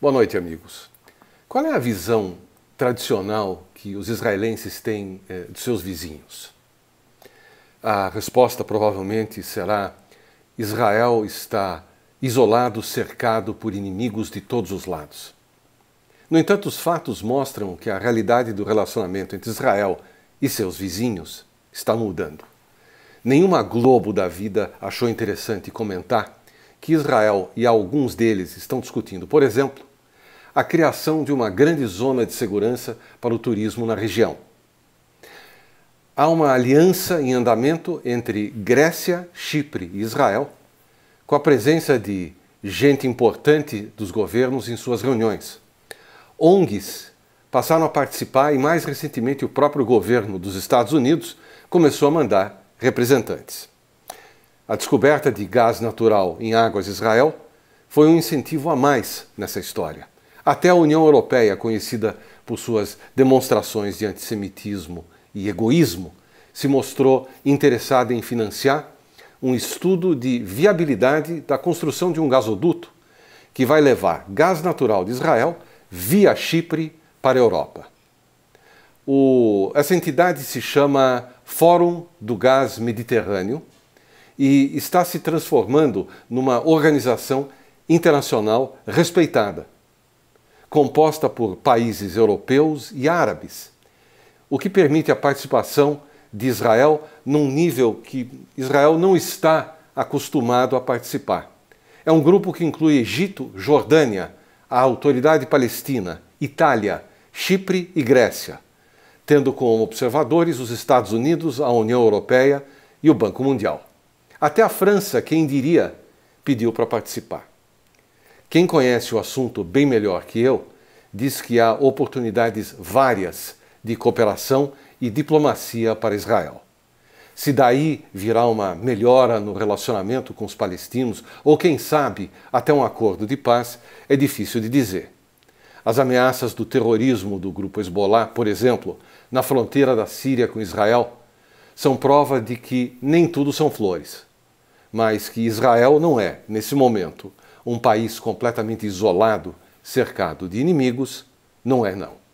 Boa noite, amigos. Qual é a visão tradicional que os israelenses têm eh, de seus vizinhos? A resposta provavelmente será: Israel está isolado, cercado por inimigos de todos os lados. No entanto, os fatos mostram que a realidade do relacionamento entre Israel e seus vizinhos está mudando. Nenhuma Globo da vida achou interessante comentar que Israel e alguns deles estão discutindo, por exemplo, a criação de uma grande zona de segurança para o turismo na região. Há uma aliança em andamento entre Grécia, Chipre e Israel, com a presença de gente importante dos governos em suas reuniões. ONGs passaram a participar e, mais recentemente, o próprio governo dos Estados Unidos começou a mandar representantes. A descoberta de gás natural em águas de Israel foi um incentivo a mais nessa história. Até a União Europeia, conhecida por suas demonstrações de antissemitismo e egoísmo, se mostrou interessada em financiar um estudo de viabilidade da construção de um gasoduto que vai levar gás natural de Israel via Chipre para a Europa. O, essa entidade se chama Fórum do Gás Mediterrâneo e está se transformando numa organização internacional respeitada composta por países europeus e árabes, o que permite a participação de Israel num nível que Israel não está acostumado a participar. É um grupo que inclui Egito, Jordânia, a Autoridade Palestina, Itália, Chipre e Grécia, tendo como observadores os Estados Unidos, a União Europeia e o Banco Mundial. Até a França, quem diria, pediu para participar. Quem conhece o assunto bem melhor que eu diz que há oportunidades várias de cooperação e diplomacia para Israel. Se daí virá uma melhora no relacionamento com os palestinos, ou quem sabe até um acordo de paz, é difícil de dizer. As ameaças do terrorismo do grupo Hezbollah, por exemplo, na fronteira da Síria com Israel, são prova de que nem tudo são flores, mas que Israel não é, nesse momento, um país completamente isolado, cercado de inimigos, não é não.